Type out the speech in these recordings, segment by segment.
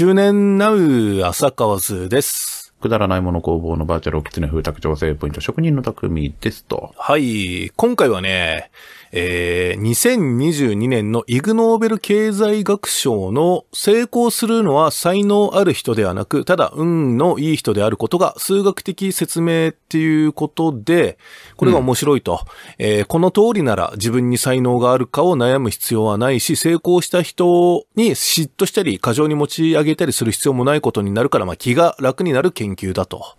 周年ナウ浅川図です。くだらないもの工房のバーチャルをきつね風卓調整ポイント職人の匠ですと。はい。今回はね、えー、2022年のイグ・ノーベル経済学賞の成功するのは才能ある人ではなく、ただ運のいい人であることが数学的説明っていうことで、これが面白いと、うん、えー、この通りなら自分に才能があるかを悩む必要はないし、成功した人に嫉妬したり、過剰に持ち上げたりする必要もないことになるから、まあ、気が楽になる研究だと。は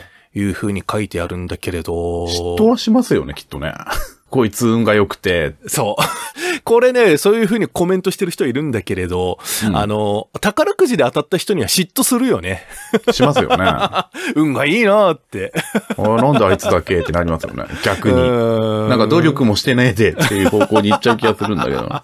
あいうふうに書いてあるんだけれど。嫉妬はしますよね、きっとね。こいつ運が良くて。そう。これね、そういうふうにコメントしてる人いるんだけれど、うん、あの、宝くじで当たった人には嫉妬するよね。しますよね。運がいいなって。あなんであいつだけってなりますよね。逆に。なんか努力もしてねえでっていう方向に行っちゃう気がするんだけど。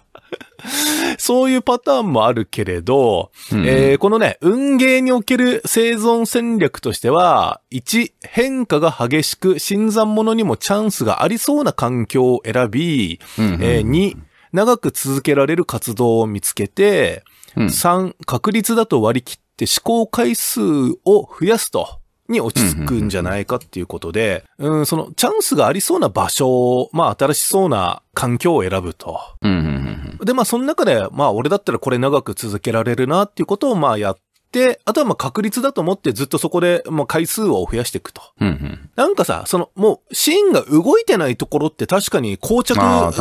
そういうパターンもあるけれど、うん、えー、このね、運ゲーにおける生存戦略としては、1、変化が激しく、新参者にもチャンスがありそうな環境を選び、うん、えー、2、長く続けられる活動を見つけて、うん、3、確率だと割り切って試行回数を増やすと。に落ち着くんじゃないかっていうことで、うん、そのチャンスがありそうな場所を、まあ新しそうな環境を選ぶと。で、まあその中で、まあ俺だったらこれ長く続けられるなっていうことをまあやっで、あとはまあ確率だと思ってずっとそこで、まあ回数を増やしていくと。うんうん、なんかさ、そのもうシーンが動いてないところって確かに膠着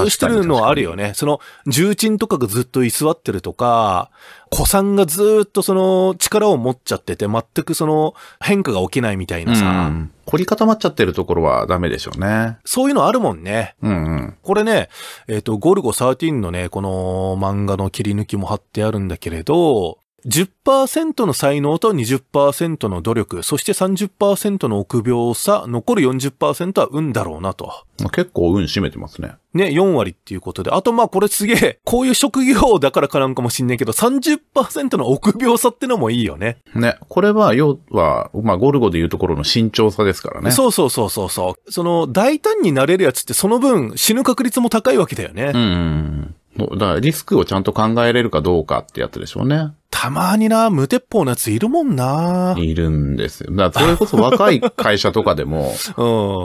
してるのはあるよね。その重鎮とかがずっと居座ってるとか、子さんがずっとその力を持っちゃってて全くその変化が起きないみたいなさ。うん凝り固まっちゃってるところはダメでしょうね。そういうのあるもんね。うんうん。これね、えっ、ー、と、ゴルゴ13のね、この漫画の切り抜きも貼ってあるんだけれど、10%の才能と20%の努力、そして30%の臆病さ、残る40%は運だろうなと。結構運占めてますね。ね、4割っていうことで。あとまあこれすげえ、こういう職業だからかなんかもしんないけど、30%の臆病さってのもいいよね。ね、これは要は、まあゴルゴでいうところの慎重さですからね。そうそうそうそうそう。その大胆になれるやつってその分死ぬ確率も高いわけだよね。うん。だからリスクをちゃんと考えれるかどうかってやつでしょうね。たまにな、無鉄砲のやついるもんな。いるんですよ。だからそれこそ若い会社とかでも、う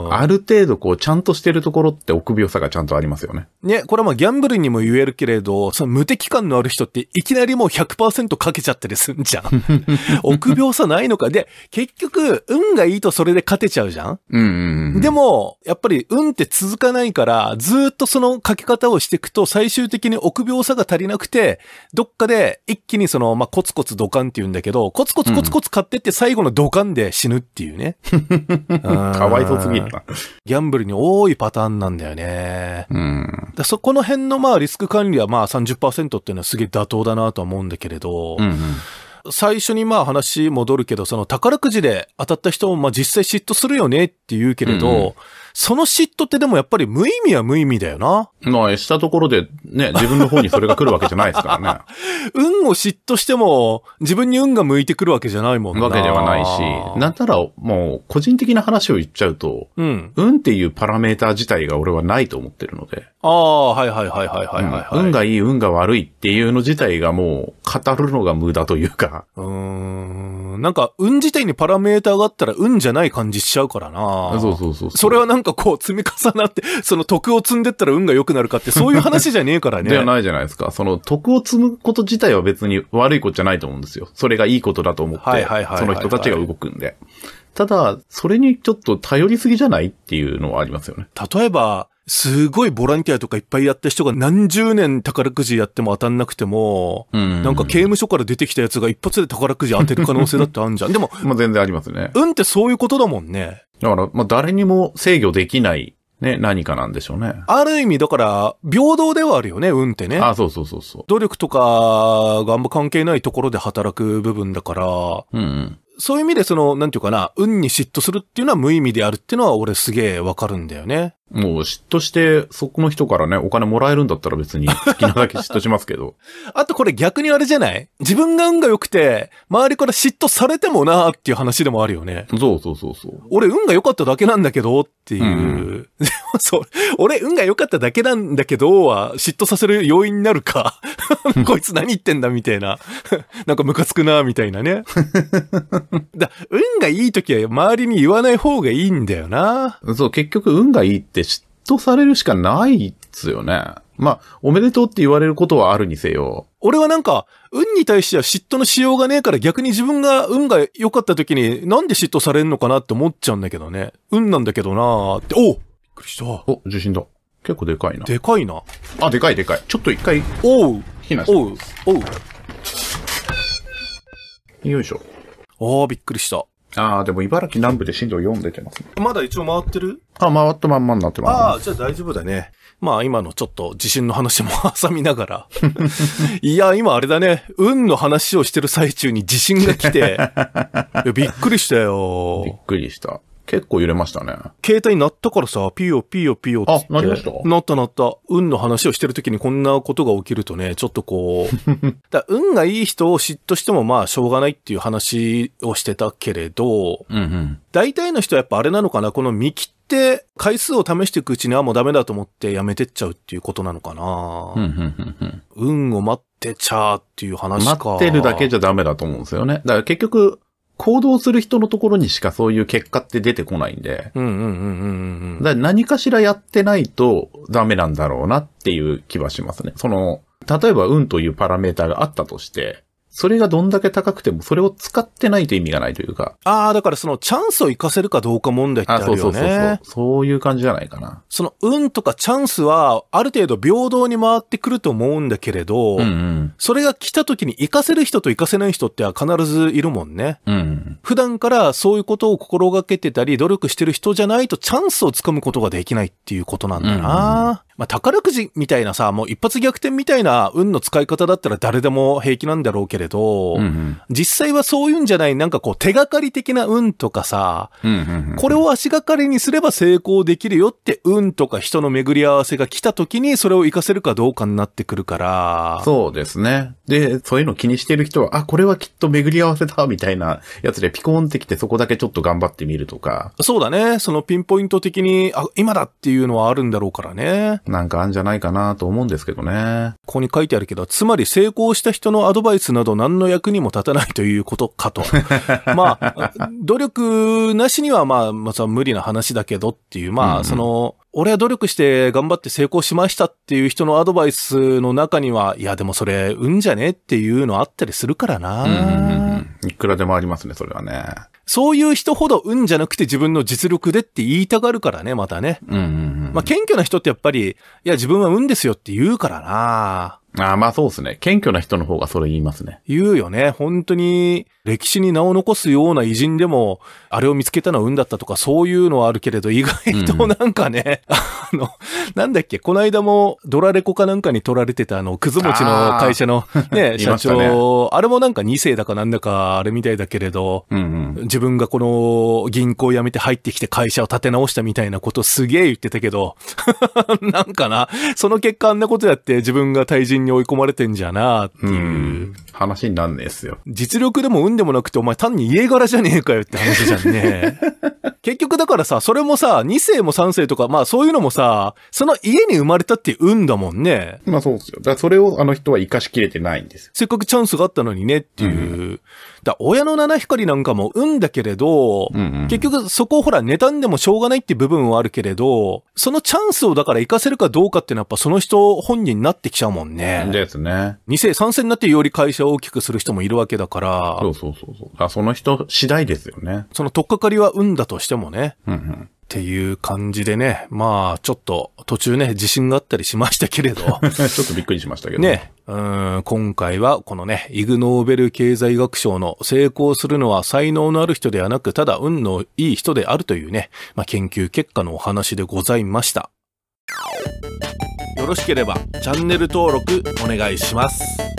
ん、ある程度こう、ちゃんとしてるところって臆病さがちゃんとありますよね。ね、これはまあギャンブルにも言えるけれど、その無敵感のある人っていきなりもう100%かけちゃったりすんじゃん。臆病さないのか。で、結局、運がいいとそれで勝てちゃうじゃん。うんうんうん、でも、やっぱり運って続かないから、ずっとそのかけ方をしていくと、最終的に臆病さが足りなくて、どっかで一気にその、まコツコツドカンって言うんだけど、コツコツコツコツ買ってって最後のドカンで死ぬっていうね。かわいそうすぎるな。ギャンブルに多いパターンなんだよね。うん、そこの辺のまあリスク管理はまあ30%っていうのはすげえ妥当だなとは思うんだけれど、うんうん、最初にまあ話戻るけど、その宝くじで当たった人もまあ実際嫉妬するよねって言うけれど、うんうん、その嫉妬ってでもやっぱり無意味は無意味だよな。まあ、したところでね、自分の方にそれが来るわけじゃないですからね。運を嫉妬しても、自分に運が向いてくるわけじゃないもんな。わけではないし、なんたらもう個人的な話を言っちゃうと、うん、運っていうパラメーター自体が俺はないと思ってるので。ああ、はいはいはいはいはいはい、はいうん、運がいい、運が悪いっていうの自体がもう語るのが無駄というかう。ん。なんか、運自体にパラメーターがあったら運じゃない感じしちゃうからな。そうそうそうそれはなんかこう積み重なって、その徳を積んでったら運が良くなるかって、そういう話じゃねえからね。ではないじゃないですか。その徳を積むこと自体は別に悪いことじゃないと思うんですよ。それがいいことだと思って、その人たちが動くんで。ただ、それにちょっと頼りすぎじゃないっていうのはありますよね。例えば、すごいボランティアとかいっぱいやった人が何十年宝くじやっても当たんなくても、うんなんか刑務所から出てきたやつが一発で宝くじ当てる可能性だってあるじゃん。でも、まあ全然ありますね。運ってそういうことだもんね。だから、まあ誰にも制御できないね、何かなんでしょうね。ある意味、だから、平等ではあるよね、運ってね。あそうそうそうそう。努力とかがあんま関係ないところで働く部分だから、うん、うん、そういう意味で、その、なんていうかな、運に嫉妬するっていうのは無意味であるっていうのは俺すげえわかるんだよね。もう嫉妬して、そこの人からね、お金もらえるんだったら別に好きなだけ嫉妬しますけど。あとこれ逆にあれじゃない自分が運が良くて、周りから嫉妬されてもなーっていう話でもあるよね。そうそうそうそう。俺運が良かっただけなんだけどっていう。うん、で もそう、俺運が良かっただけなんだけどは嫉妬させる要因になるか。こいつ何言ってんだみたいな。なんかムカつくなみたいなね。だ運がいい時は周りに言わない方がいいんだよな。そう、結局運がいいってって嫉妬されるしかないっすよね。まあ、おめでとうって言われることはあるにせよ。俺はなんか、運に対しては嫉妬のしようがねえから逆に自分が運が良かった時になんで嫉妬されんのかなって思っちゃうんだけどね。運なんだけどなーって。おびっくりした。お、地震だ。結構でかいな。でかいな。あ、でかいでかい。ちょっと一回。おう。避難して。おう。おう。よいしょ。ああ、びっくりした。ああ、でも茨城南部で震度4出てますね。まだ一応回ってるあ、回ったまんまになってます、ああ、じゃあ大丈夫だね。まあ今のちょっと地震の話も 挟みながら。いや、今あれだね。運の話をしてる最中に地震が来て。びっくりしたよ。びっくりした。結構揺れましたね。携帯鳴ったからさ、ピヨピヨピヨってって。あ、鳴りました鳴った鳴った。運の話をしてる時にこんなことが起きるとね、ちょっとこう。だ運がいい人を嫉妬してもまあしょうがないっていう話をしてたけれど、うんうん、大体の人はやっぱあれなのかな、この見切って回数を試していくうちにはもうダメだと思ってやめてっちゃうっていうことなのかな。運を待ってちゃーっていう話か。待ってるだけじゃダメだと思うんですよね。だから結局、行動する人のところにしかそういう結果って出てこないんで。うんうんうんうんうん。だか何かしらやってないとダメなんだろうなっていう気はしますね。その、例えば運というパラメータがあったとして、それがどんだけ高くても、それを使ってないと意味がないというか。ああ、だからそのチャンスを活かせるかどうか問題ってあるよね。そうそうそうそう。いう感じじゃないかな。その運とかチャンスは、ある程度平等に回ってくると思うんだけれど、うんうん、それが来た時に活かせる人と活かせない人っては必ずいるもんね。うん、うん、普段からそういうことを心がけてたり、努力してる人じゃないとチャンスをつかむことができないっていうことなんだな。うんうんまあ、宝くじみたいなさ、もう一発逆転みたいな運の使い方だったら誰でも平気なんだろうけれど、うんうん、実際はそういうんじゃない、なんかこう手がかり的な運とかさ、これを足がかりにすれば成功できるよって運とか人の巡り合わせが来た時にそれを活かせるかどうかになってくるから。そうですね。で、そういうの気にしてる人は、あ、これはきっと巡り合わせだ、みたいなやつでピコーンってきてそこだけちょっと頑張ってみるとか。そうだね。そのピンポイント的に、あ、今だっていうのはあるんだろうからね。なんかあんじゃないかなと思うんですけどね。ここに書いてあるけど、つまり成功した人のアドバイスなど何の役にも立たないということかと。まあ、努力なしにはまあ、まあ、無理な話だけどっていう、まあ、その、俺は努力して頑張って成功しましたっていう人のアドバイスの中には、いやでもそれ、運じゃねっていうのあったりするからな、うんうんうん、いくらでもありますね、それはね。そういう人ほど運じゃなくて自分の実力でって言いたがるからね、またね。うんうんうん、まあ謙虚な人ってやっぱり、いや自分は運ですよって言うからなああ、まあそうですね。謙虚な人の方がそれ言いますね。言うよね。本当に、歴史に名を残すような偉人でも、あれを見つけたのは運だったとか、そういうのはあるけれど、意外となんかね、うんうん、あの、なんだっけ、この間も、ドラレコかなんかに取られてた、あの、くず餅の会社のね、ね社長、あれもなんか2世だかなんだか、あれみたいだけれど、うんうん、自分がこの銀行辞めて入ってきて会社を立て直したみたいなことすげえ言ってたけど、なんかな、その結果あんなことやって自分が退陣戦に追い込まれてんじゃなっていう。うん、話になんねえっすよ。実力でも運でもなくて、お前単に家柄じゃねえかよって話じゃんね。結局だからさ、それもさ、2世も3世とか、まあそういうのもさ、その家に生まれたっていう運だもんね。まあそうですよ。だからそれをあの人は生かしきれてないんですよ。せっかくチャンスがあったのにねっていう。うん、だ親の七光なんかも運だけれど、うんうん、結局そこをほら妬んでもしょうがないって部分はあるけれど、そのチャンスをだから生かせるかどうかっていうのはやっぱその人本人になってきちゃうもんね。ですね。2世3世になってより会社を大きくする人もいるわけだから。そうそうそうそう。あその人次第ですよね。そのとっかかりは運だとしてしてもね。うんうんっていう感じでね、まあ、ちょっと途中ね、自信があったりしましたけれど。ちょっとびっくりしましたけど。ね。うん今回はこのね、イグ・ノーベル経済学賞の成功するのは才能のある人ではなく、ただ運のいい人であるというね、まあ、研究結果のお話でございました。よろしければチャンネル登録お願いします。